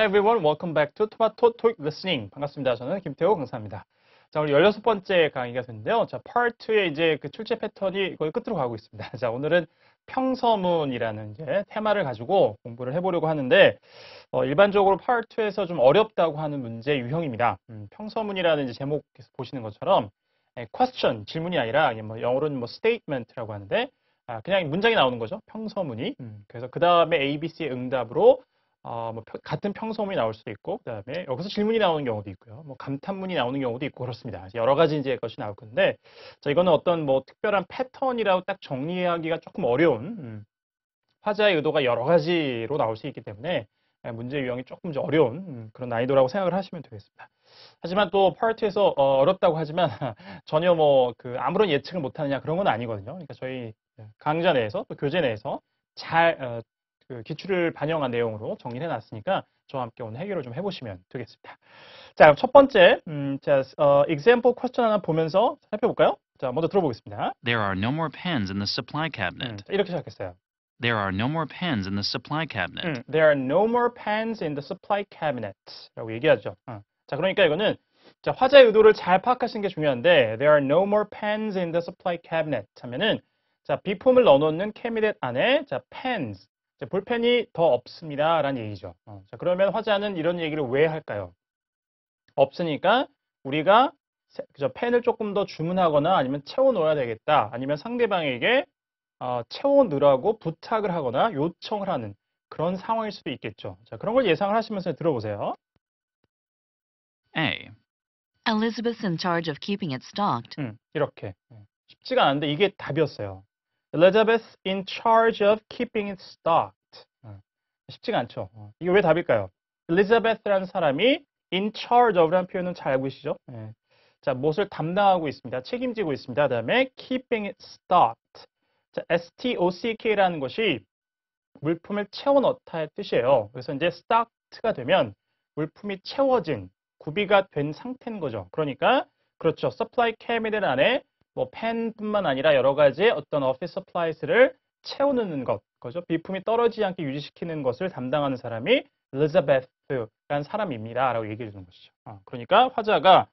Hi everyone, welcome back to Tomato Talk Listening. 반갑습니다. 저는 김태호 강사입니다. 자, 오늘 16번째 강의가 됐는데요. 자, Part 2의 이제 그 출제 패턴이 거의 끝으로 가고 있습니다. 자, 오늘은 평서문이라는 이제 테마를 가지고 공부를 해보려고 하는데, 어, 일반적으로 Part 2에서 좀 어렵다고 하는 문제 유형입니다. 음, 평서문이라는 이제 제목에서 보시는 것처럼, 에, 예, question, 질문이 아니라, 뭐 영어로는 뭐 statement라고 하는데, 아, 그냥 문장이 나오는 거죠. 평서문이. 음, 그래서 그 다음에 ABC의 응답으로 어, 뭐 같은 평소문이 나올 수도 있고 그다음에 여기서 질문이 나오는 경우도 있고요. 뭐 감탄문이 나오는 경우도 있고 그렇습니다. 여러 가지 이제 것이 나올 건데 자, 이거는 어떤 뭐 특별한 패턴이라고 딱 정리하기가 조금 어려운 음, 화자의 의도가 여러 가지로 나올 수 있기 때문에 예, 문제 유형이 조금 어려운 음, 그런 난이도라고 생각을 하시면 되겠습니다. 하지만 또 파트에서 어, 렵다고 하지만 전혀 뭐 그 아무런 예측을 못하느냐 그런 건 아니거든요. 그러니까 저희 강좌 내에서 또 교재 내에서 잘 어, 그 기출을 반영한 내용으로 정리해 놨으니까 저와 함께 오늘 해결을 좀 해보시면 되겠습니다. 자, 첫 번째, 음, 자, 어, example question 하나 보면서 살펴볼까요? 자, 먼저 들어보겠습니다. There are no more pens in the supply cabinet. 음, 이렇게 시작했어요. There are no more pens in the supply cabinet. 음, there are no more pens in the supply cabinet라고 얘기하죠. 어. 자, 그러니까 이거는 자, 화자의 의도를 잘 파악하시는 게 중요한데 There are no more pens in the supply cabinet 하면은 자, 비품을 넣어놓는 캐비넷 안에 자, pens, 볼펜이 더 없습니다. 라는 얘기죠. 어, 자, 그러면 화자는 이런 얘기를 왜 할까요? 없으니까 우리가 그저 펜을 조금 더 주문하거나 아니면 채워 넣어야 되겠다. 아니면 상대방에게 어, 채워 넣으라고 부탁을 하거나 요청을 하는 그런 상황일 수도 있겠죠. 자, 그런 걸 예상을 하시면서 들어보세요. A. Elizabeth's in charge of keeping it stocked. 음, 이렇게. 네, 쉽지가 않은데 이게 답이었어요. Elizabeth in charge of keeping it stocked. 어, 쉽지가 않죠. 어, 이게 왜 답일까요? Elizabeth라는 사람이 in charge of라는 표현은 잘 알고 계시죠? 예. 자, 무엇을 담당하고 있습니다. 책임지고 있습니다. 그 다음에 keeping it stocked. 자, stock라는 것이 물품을 채워 넣다의 뜻이에요. 그래서 이제 stocked가 되면 물품이 채워진, 구비가 된 상태인 거죠. 그러니까 그렇죠. supply cabinet 안에 뭐 펜뿐만 아니라 여러 가지 어떤 어피스 서플라이스를 채우는 것, 그죠? 비품이 떨어지지 않게 유지시키는 것을 담당하는 사람이 엘리자베스라는 사람입니다. 라고 얘기해 주는 것이죠. 어, 그러니까 화자가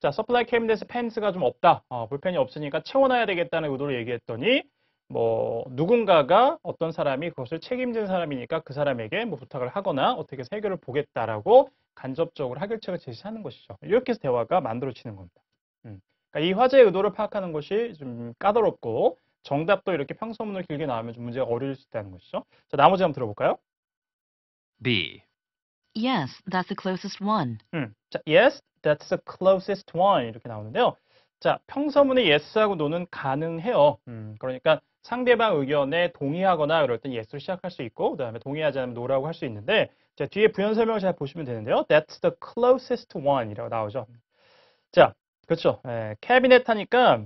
자, 서플라이 캐비넷에 펜스가 좀 없다. 어, 볼펜이 없으니까 채워놔야 되겠다는 의도를 얘기했더니 뭐 누군가가 어떤 사람이 그것을 책임진 사람이니까 그 사람에게 뭐 부탁을 하거나 어떻게 해서 해결을 보겠다라고 간접적으로 해결책을 제시하는 것이죠. 이렇게 해서 대화가 만들어지는 겁니다. 음. 그러니까 이 화제의 의도를 파악하는 것이 좀 까다롭고 정답도 이렇게 평소문을 길게 나오면 좀 문제가 어려울 수 있다는 것이죠. 자, 나머지 한번 들어볼까요? B. Yes, that's the closest one. 음, 자, yes, that's the closest one 이렇게 나오는데요. 자, 평서문의 yes하고 no는 가능해요. 음, 그러니까 상대방 의견에 동의하거나 그럴 땐 yes로 시작할 수 있고 그다음에 동의하지 않으면 no라고 할 수 있는데 자, 뒤에 부연 설명을 잘 보시면 되는데요. That's the closest one이라고 나오죠. 자, 그렇죠. 예, 캐비넷 하니까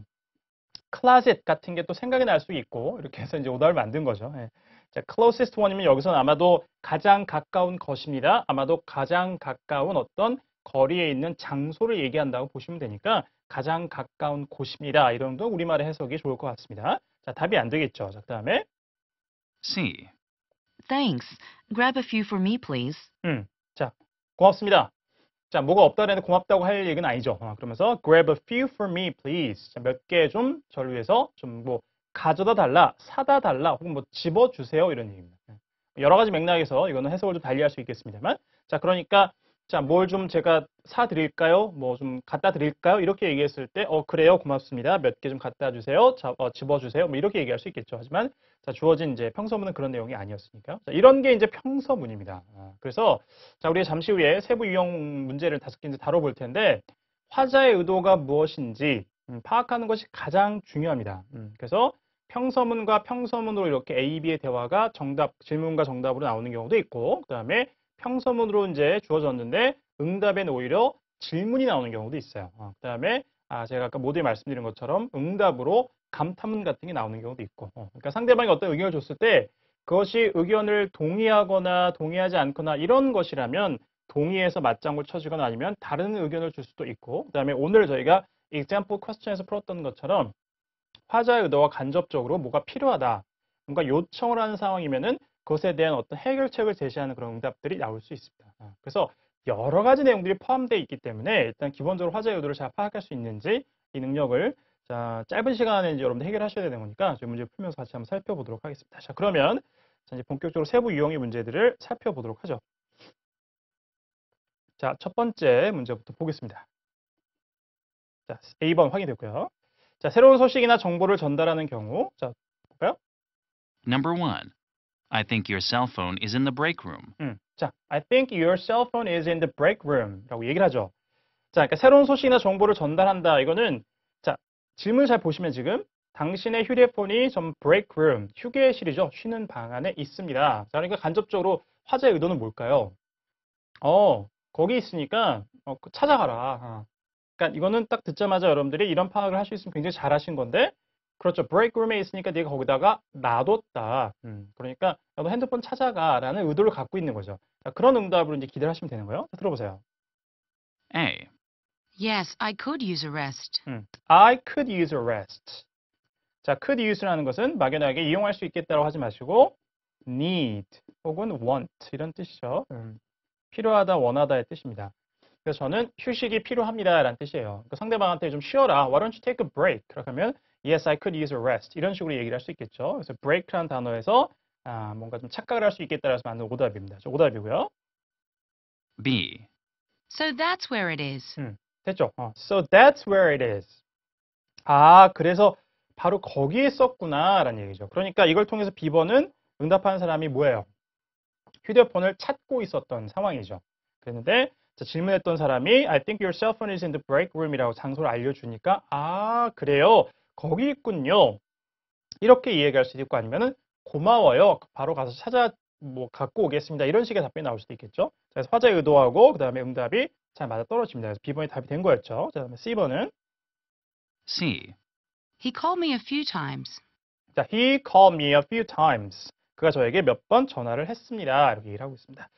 클라젯 같은 게 또 생각이 날 수 있고 이렇게 해서 이제 오답을 만든 거죠. 예. 자, closest one이면 여기서는 아마도 가장 가까운 것입니다. 아마도 가장 가까운 어떤 거리에 있는 장소를 얘기한다고 보시면 되니까 가장 가까운 곳입니다. 이런 것도 우리말의 해석이 좋을 것 같습니다. 자, 답이 안 되겠죠. 자, 그다음에 C. Thanks. Grab a few for me, please. 음. 자, 고맙습니다. 자, 뭐가 없다고 해 고맙다고 할 얘기는 아니죠. 아, 그러면서 grab a few for me, please. 몇 개 좀 저를 위해서 좀 뭐 가져다 달라, 사다 달라, 혹은 뭐 집어 주세요 이런 얘기입니다. 네. 여러 가지 맥락에서 이거는 해석을 좀 달리할 수 있겠습니다만, 자, 그러니까 자, 뭘 좀 제가 사 드릴까요? 뭐 좀 갖다 드릴까요? 이렇게 얘기했을 때, 어 그래요, 고맙습니다. 몇 개 좀 갖다 주세요. 자, 어, 집어 주세요. 뭐 이렇게 얘기할 수 있겠죠. 하지만 자, 주어진 이제 평서문은 그런 내용이 아니었으니까요. 자, 이런 게 이제 평서문입니다. 아, 그래서 자, 우리가 잠시 후에 세부 유형 문제를 다섯 개 이제 다뤄볼 텐데 화자의 의도가 무엇인지 음, 파악하는 것이 가장 중요합니다. 음, 그래서 평서문과 평서문으로 이렇게 A, B의 대화가 정답, 질문과 정답으로 나오는 경우도 있고, 그 다음에 평서문으로 이제 주어졌는데 응답엔 오히려 질문이 나오는 경우도 있어요. 어, 그 다음에 아, 제가 아까 모두에 말씀드린 것처럼 응답으로 감탄문 같은 게 나오는 경우도 있고 어. 그러니까 상대방이 어떤 의견을 줬을 때 그것이 의견을 동의하거나 동의하지 않거나 이런 것이라면 동의해서 맞장구 쳐주거나 아니면 다른 의견을 줄 수도 있고 그 다음에 오늘 저희가 example question에서 풀었던 것처럼 화자의 의도와 간접적으로 뭐가 필요하다 뭔가 요청을 하는 상황이면은 그것에 대한 어떤 해결책을 제시하는 그런 응답들이 나올 수 있습니다 어, 그래서 여러 가지 내용들이 포함되어 있기 때문에 일단 기본적으로 화자의 의도를 잘 파악할 수 있는지 이 능력을 자, 짧은 시간에 이제 여러분들 해결하셔야 되는 거니까 저희 문제 풀면서 같이 한번 살펴보도록 하겠습니다. 자, 그러면 자, 이제 본격적으로 세부 유형의 문제들을 살펴보도록 하죠. 자, 첫 번째 문제부터 보겠습니다. 자, A번 확인됐고요. 자, 새로운 소식이나 정보를 전달하는 경우 자, 볼까요? Number one. I think your cell phone is in the break room. 음, 자, I think your cell phone is in the break room라고 얘기를 하죠. 자, 그러니까 새로운 소식이나 정보를 전달한다. 이거는 질문 잘 보시면 지금 당신의 휴대폰이 좀 break room, 휴게실이죠. 쉬는 방 안에 있습니다. 그러니까 간접적으로 화제의 의도는 뭘까요? 어, 거기 있으니까 어, 그 찾아가라. 어. 그러니까 이거는 딱 듣자마자 여러분들이 이런 파악을 할 수 있으면 굉장히 잘하신 건데 그렇죠. break r o o m 에 있으니까 네가 거기다가 놔뒀다. 음, 그러니까 나도 핸드폰 찾아가라는 의도를 갖고 있는 거죠. 자, 그런 응답으로 이제 기대를 하시면 되는 거예요. 자, 들어보세요. A. Yes, I could use a rest. 음, I could use a rest. 자, could use라는 것은 막연하게 이용할 수 있겠다고 하지 마시고 need 혹은 want 이런 뜻이죠. 음, 필요하다, 원하다의 뜻입니다. 그래서 저는 휴식이 필요합니다 라는 뜻이에요. 그러니까 상대방한테 좀 쉬어라. Why don't you take a break? 그렇게 하면 Yes, I could use a rest. 이런 식으로 얘기를 할 수 있겠죠. 그래서 break라는 단어에서 아, 뭔가 좀 착각을 할 수 있겠다라서 만든 오답입니다. 오답이고요. B. So that's where it is. 음. 됐죠? 어, so that's where it is. 아, 그래서 바로 거기에 썼구나 라는 얘기죠. 그러니까 이걸 통해서 비번은 응답하는 사람이 뭐예요? 휴대폰을 찾고 있었던 상황이죠. 그랬는데 자, 질문했던 사람이 I think your cell phone is in the break room이라고 장소를 알려주니까 아 그래요 거기 있군요 이렇게 이해할 수도 있고 아니면은 고마워요 바로 가서 찾아 뭐 갖고 오겠습니다 이런 식의 답변이 나올 수도 있겠죠. 그래서 화제 의도하고 그 다음에 응답이 잘 맞아떨어집니다. 그래서 B번이 답이 된 거였죠. 자, 그 다음에 C번은 C. He called me a few times. 자, he called me a few times. 그가 저에게 몇 번 전화를 했습니다. 이렇게 얘기를 하고 있습니다.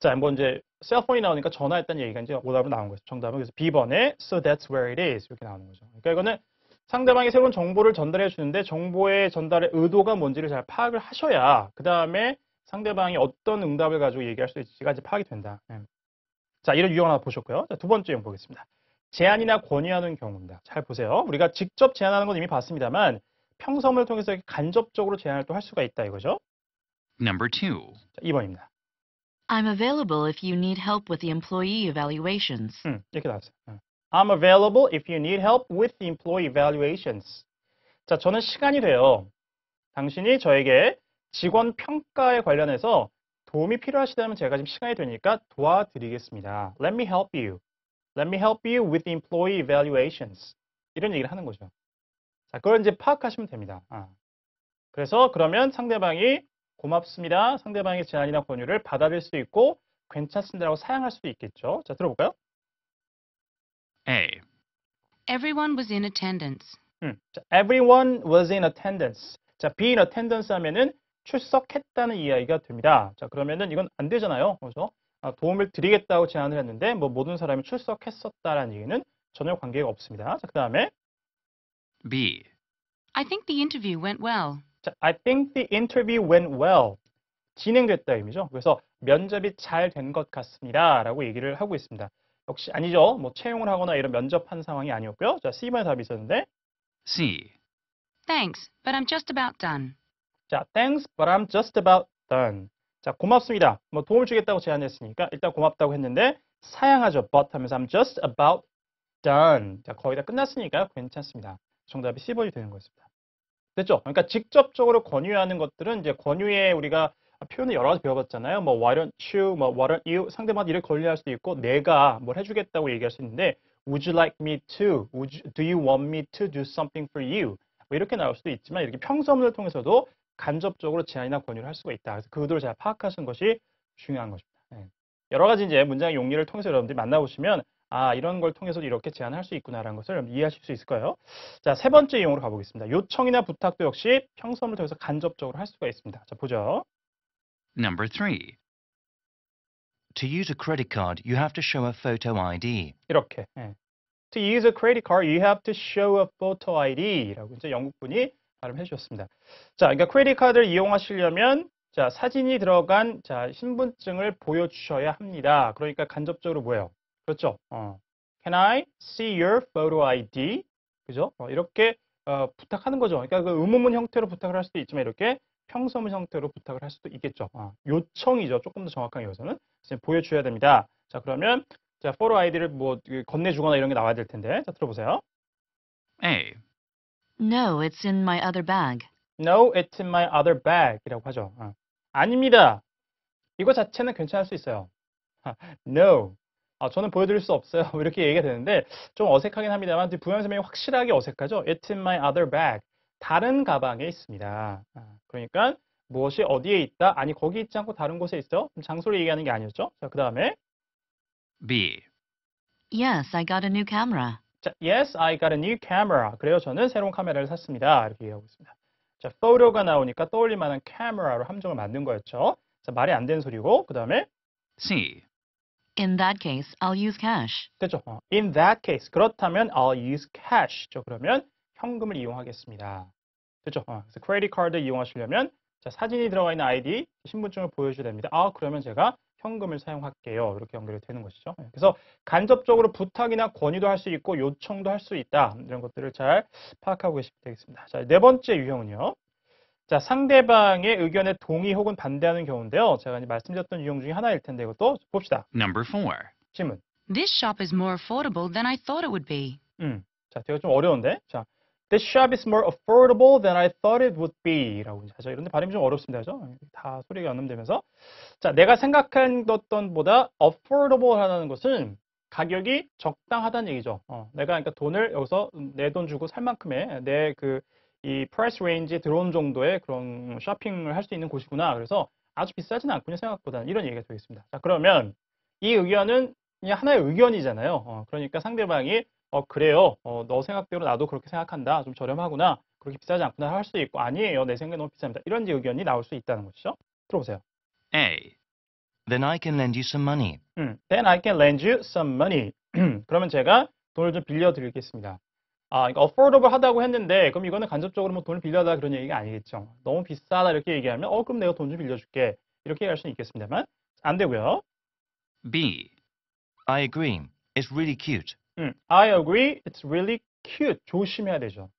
자, 한번 뭐 이제 셀폰이 나오니까 전화했다는 얘기가 이제 오답으로 나온 거죠. 정답은 그래서 B번에 so that's where it is 이렇게 나오는 거죠. 그러니까 이거는 상대방이 새로운 정보를 전달해 주는데 정보의 전달의 의도가 뭔지를 잘 파악을 하셔야 그 다음에 상대방이 어떤 응답을 가지고 얘기할 수 있을지가 이제 파악이 된다. 네. 자, 이런 유형 하나 보셨고요. 자, 두 번째 유형 보겠습니다. 제안이나 권유하는 경우입니다. 잘 보세요. 우리가 직접 제안하는 건 이미 봤습니다만 평성을 통해서 간접적으로 제안을 또 할 수가 있다 이거죠. Number 2. 자, 2번입니다. I'm available if you need help with the employee evaluations. 음, 이렇게 나왔어요. 어. I'm available if you need help with the employee evaluations. 자, 저는 시간이 돼요. 당신이 저에게 직원 평가에 관련해서 도움이 필요하시다면 제가 지금 시간이 되니까 도와드리겠습니다. Let me help you. Let me help you with employee evaluations. 이런 얘기를 하는 거죠. 자, 그걸 이제 파악하시면 됩니다. 아. 그래서 그러면 상대방이 고맙습니다. 상대방의 제안이나 권유를 받아들일 수 있고 괜찮습니다라고 사양할 수도 있겠죠. 자, 들어볼까요? A. Everyone was in attendance. 음, 자, everyone was in attendance. 자, be in attendance 하면은 출석했다는 이야기가 됩니다. 자, 그러면은 이건 안 되잖아요. 그래서 아, 도움을 드리겠다고 제안을 했는데 뭐 모든 사람이 출석했었다라는 얘기는 전혀 관계가 없습니다. 자, 그다음에 B. I think the interview went well. 자, I think the interview went well. 진행됐다 의미죠. 그래서 면접이 잘 된 것 같습니다라고 얘기를 하고 있습니다. 역시 아니죠. 뭐 채용을 하거나 이런 면접한 상황이 아니었고요. 자, C만 답이 있었는데 C. Thanks, but I'm just about done. 자, thanks, but I'm just about done. 자, 고맙습니다. 뭐 도움을 주겠다고 제안했으니까 일단 고맙다고 했는데 사양하죠. but 하면서 I'm just about done. 자, 거의 다 끝났으니까 괜찮습니다. 정답이 10번이 되는 거였습니다 됐죠? 그러니까 직접적으로 권유하는 것들은 이제 권유에 우리가 표현을 여러 가지 배워봤잖아요. 뭐 why don't you, 뭐 why don't you 상대방이테 일을 권유할 수도 있고 내가 뭘 해주겠다고 얘기할 수 있는데 Would you like me to? Would you, do you want me to do something for you? 뭐 이렇게 나올 수도 있지만 이렇게 평서문을 통해서도 간접적으로 제안이나 권유를 할 수가 있다. 그래서 그의을 제가 파악하신 것이 중요한 것입니다. 네. 여러 가지 이제 문장 용리를 통해서 여러분들이 만나보시면 아 이런 걸 통해서도 이렇게 제안할 수 있구나라는 것을 이해하실 수 있을 거예요. 자세 번째 용어로 가보겠습니다. 요청이나 부탁도 역시 평섬을 통해서 간접적으로 할 수가 있습니다. 자 보죠. Number three. To use a credit card, you have to show a photo ID. 이렇게. 네. To use a credit card, you have to show a photo ID라고 이제 영국 분이 발음해 주셨습니다. 자, 그러니까 크레딧 카드를 이용하시려면 자, 사진이 들어간 자, 신분증을 보여주셔야 합니다. 그러니까 간접적으로 뭐예요? 그렇죠. 어. Can I see your photo ID? 그죠? 어, 이렇게 어, 부탁하는 거죠. 그러니까 그 의문문 형태로 부탁을 할 수도 있지만 이렇게 평서문 형태로 부탁을 할 수도 있겠죠. 어, 요청이죠. 조금 더 정확하게 여기서는 보여주셔야 됩니다. 자, 그러면 자, photo ID를 뭐 그 건네주거나 이런 게 나와야 될 텐데. 자, 들어보세요. Hey, No, it's in my other bag. No, it's in my other bag. 이라고 하죠. 어. 아닙니다. 이거 자체는 괜찮을 수 있어요. no. 아, 저는 보여드릴 수 없어요. 이렇게 얘기가 되는데 좀 어색하긴 합니다만 부연 생명이 확실하게 어색하죠. It's in my other bag. 다른 가방에 있습니다. 아, 그러니까 무엇이 어디에 있다? 아니 거기 있지 않고 다른 곳에 있어? 장소를 얘기하는 게 아니었죠? 자, 그 다음에 B. Yes, I got a new camera. 자, yes, I got a new camera. 그래요, 저는 새로운 카메라를 샀습니다. 이렇게 얘기하고 있습니다. 자, photo가 나오니까 떠올릴 만한 camera로 함정을 만든 거였죠. 자, 말이 안 되는 소리고, 그 다음에 C. In that case, I'll use cash. 그렇죠. 어, in that case, 그렇다면 I'll use cash. 죠 그러면 현금을 이용하겠습니다. 그렇죠. 어, 그래서 credit card 이용하시려면 자, 사진이 들어가 있는 아이디, 신분증을 보여줘야 됩니다. 아, 그러면 제가 현금을 사용할게요. 이렇게 연결이 되는 것이죠. 예, 그래서 간접적으로 부탁이나 권유도 할 수 있고 요청도 할 수 있다. 이런 것들을 잘 파악하고 계시면 되겠습니다. 자, 네 번째 유형은요. 자, 상대방의 의견에 동의 혹은 반대하는 경우인데요. 제가 이제 말씀드렸던 유형 중에 하나일 텐데 이것도 봅시다. Number four. 질문. This shop is more affordable than I thought it would be. 음, 자, 제가 좀 어려운데. 자, This shop is more affordable than I thought it would be. 라고 하죠. 이런데 발음이 좀 어렵습니다. 그죠? 다 소리가 연음되면서. 자, 내가 생각한 것 보다 affordable 하다는 것은 가격이 적당하다는 얘기죠. 어, 내가 그러니까 돈을 여기서 내 돈 주고 살 만큼의 내 그이 프라이스 레인지에 들어온 정도의 그런 쇼핑을 할 수 있는 곳이구나. 그래서 아주 비싸진 않군요. 생각보다는. 이런 얘기가 되겠습니다. 자, 그러면 이 의견은 하나의 의견이잖아요. 어, 그러니까 상대방이 어, 그래요. 어, 너 생각대로 나도 그렇게 생각한다. 좀 저렴하구나. 그렇게 비싸지 않구나 할 수 있고 아니에요. 내 생각이 너무 비쌉니다. 이런 의견이 나올 수 있다는 것이죠. 들어보세요. A. Then I can lend you some money. 음, then I can lend you some money. 그러면 제가 돈을 좀 빌려드리겠습니다. 아, 그러니까 affordable 하다고 했는데 그럼 이거는 간접적으로 뭐 돈을 빌려달라 그런 얘기가 아니겠죠. 너무 비싸다 이렇게 얘기하면 어 그럼 내가 돈 좀 빌려줄게 이렇게 할 수는 있겠습니다만 안 되고요. B. I agree. It's really cute. 음, I agree. It's really cute. 조심해야 되죠.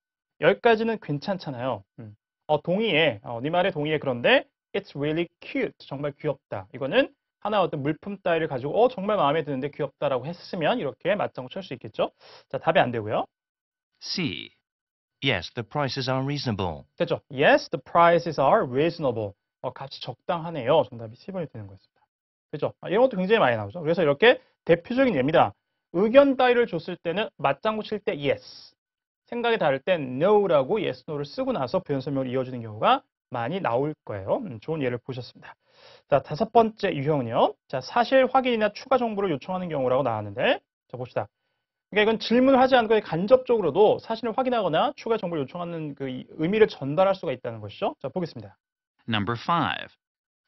여기까지는 괜찮잖아요. 음. 어, 동의해. 어, 네 말에 동의해. 그런데 It's really cute. 정말 귀엽다. 이거는 하나 어떤 물품 따위를 가지고 어 정말 마음에 드는데 귀엽다라고 했으면 이렇게 맞장구 칠수 있겠죠. 자 답이 안 되고요. C. Yes, the prices are reasonable. 됐죠. Yes, the prices are reasonable. 어, 값이 적당하네요. 정답이 10번이 되는 거였습니다. 그죠? 아, 이런 것도 굉장히 많이 나오죠. 그래서 이렇게 대표적인 예입니다. 의견 따위를 줬을 때는 맞장구 칠 때 yes, 생각이 다를 땐 no라고 yes, no를 쓰고 나서 표현 설명을 이어주는 경우가 많이 나올 거예요. 음, 좋은 예를 보셨습니다. 자, 다섯 번째 유형은요. 자, 사실 확인이나 추가 정보를 요청하는 경우라고 나왔는데, 자, 봅시다. 그러니까 이건 질문을 하지 않고 간접적으로도 사실을 확인하거나 추가 정보를 요청하는 그 의미를 전달할 수가 있다는 것이죠. 자, 보겠습니다. Number five.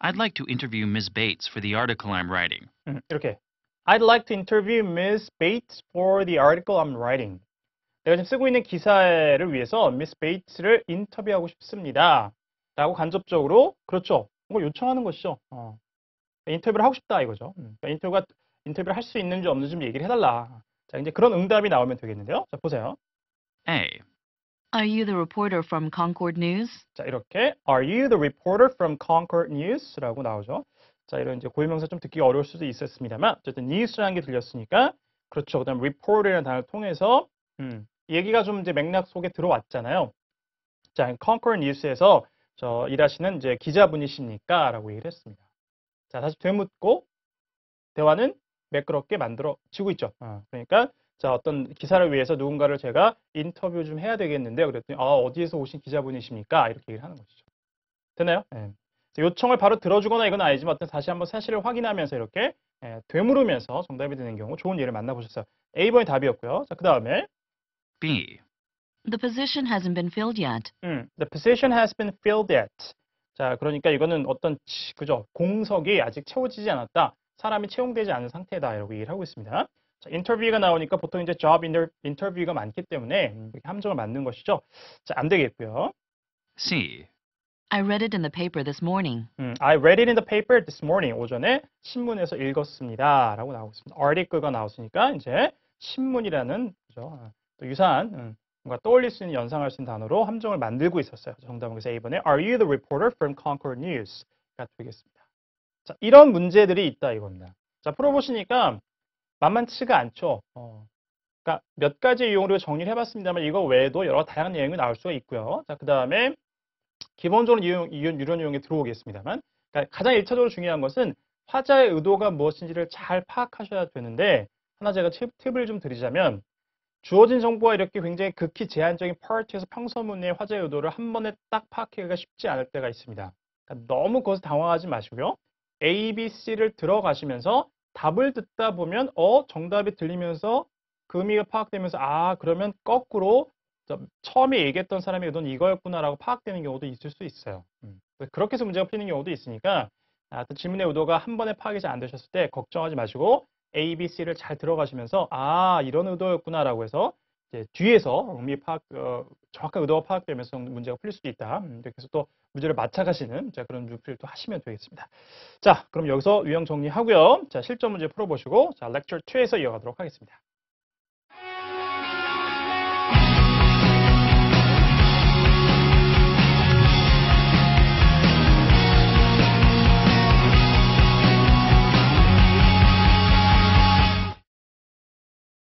I'd like to interview Ms. Bates for the article I'm writing. 음, 이렇게 I'd like to interview Miss Bates for the article I'm writing. 내가 지금 쓰고 있는 기사를 위해서 Miss Bates를 인터뷰하고 싶습니다. 라고 간접적으로 그렇죠. 이걸 요청하는 것이죠. 어. 인터뷰를 하고 싶다 이거죠. 그 인터뷰가 인터뷰를 할 수 있는지 없는지 좀 얘기를 해달라. 자 이제 그런 응답이 나오면 되겠는데요. 자 보세요. A. Are you the reporter from Concord News? 자 이렇게 Are you the reporter from Concord News?라고 나오죠. 자, 이런 이제 고유명사 좀 듣기 어려울 수도 있었습니다만 어쨌든 news라는 게 들렸으니까 그렇죠. 그다음 r e p o r t 라는 단어를 통해서 음, 얘기가 좀 이제 맥락 속에 들어왔잖아요. 자, conquer news에서 저 일하시는 이제 기자분이십니까라고 얘기를 했습니다. 자, 다시 되묻고 대화는 매끄럽게 만들어지고 있죠. 아, 그러니까 자 어떤 기사를 위해서 누군가를 제가 인터뷰 좀 해야 되겠는데 그랬더니 아 어디에서 오신 기자분이십니까 이렇게 얘기를 하는 것이죠. 되나요? 네. 요청을 바로 들어주거나 이건 아니지만 어떤 다시 한번 사실을 확인하면서 이렇게 예, 되물으면서 정답이 되는 경우 좋은 예를 만나보셨어요. A번이 답이었고요. 자, 그 다음에 B. The position hasn't been filled yet. 음, the position has been filled yet. 자, 그러니까 이거는 어떤 그죠? 공석이 아직 채워지지 않았다. 사람이 채용되지 않은 상태다. 이라고 얘기를 하고 있습니다. 자, 인터뷰가 나오니까 보통 이제 job 인터뷰가 많기 때문에 음, 함정을 맞는 것이죠. 자, 안 되겠고요. C. I read it in the paper this morning. 음, I read it in the paper this morning. 오전에 신문에서 읽었습니다. 라고 나오고 있습니다. article가 나왔으니까 이제 신문이라는 그죠? 아, 또 유사한 음, 뭔가 떠올릴 수 있는 연상할 수 있는 단어로 함정을 만들고 있었어요. 정답은 그래서 이번에 Are you the reporter from Concord News?가 되겠습니다. 자, 이런 문제들이 있다 이겁니다. 자, 풀어보시니까 만만치가 않죠. 어. 그러니까 몇 가지 이용으로 정리 해봤습니다만 이거 외에도 여러 다양한 내용이 나올 수가 있고요. 자, 그 다음에 기본적으로 이연유료 유연 에 들어오겠습니다만 그러니까 가장 1차적으로 중요한 것은 화자의 의도가 무엇인지를 잘 파악하셔야 되는데 하나 제가 팁을 좀 드리자면 주어진 정보와 이렇게 굉장히 극히 제한적인 파트에서 평서문의 화자의 의도를 한 번에 딱 파악하기가 쉽지 않을 때가 있습니다. 그러니까 너무 거기서 당황하지 마시고요. A, B, C를 들어가시면서 답을 듣다 보면 어 정답이 들리면서 금의가 파악되면서 아 그러면 거꾸로 그러니까 처음에 얘기했던 사람이 넌 이거였구나라고 파악되는 경우도 있을 수 있어요. 음. 그렇게 해서 문제가 풀리는 경우도 있으니까 질문의 의도가 한 번에 파악이 잘 안 되셨을 때 걱정하지 마시고 A, B, C를 잘 들어가시면서 아 이런 의도였구나라고 해서 뒤에서 의미 파악 어, 정확한 의도가 파악되면서 문제가 풀릴 수도 있다. 음, 이렇게 해서 또 문제를 맞춰가시는 자, 그런 루프를 또 하시면 되겠습니다. 자 그럼 여기서 유형 정리하고요. 자 실전 문제 풀어보시고 자 렉처 2에서 이어가도록 하겠습니다.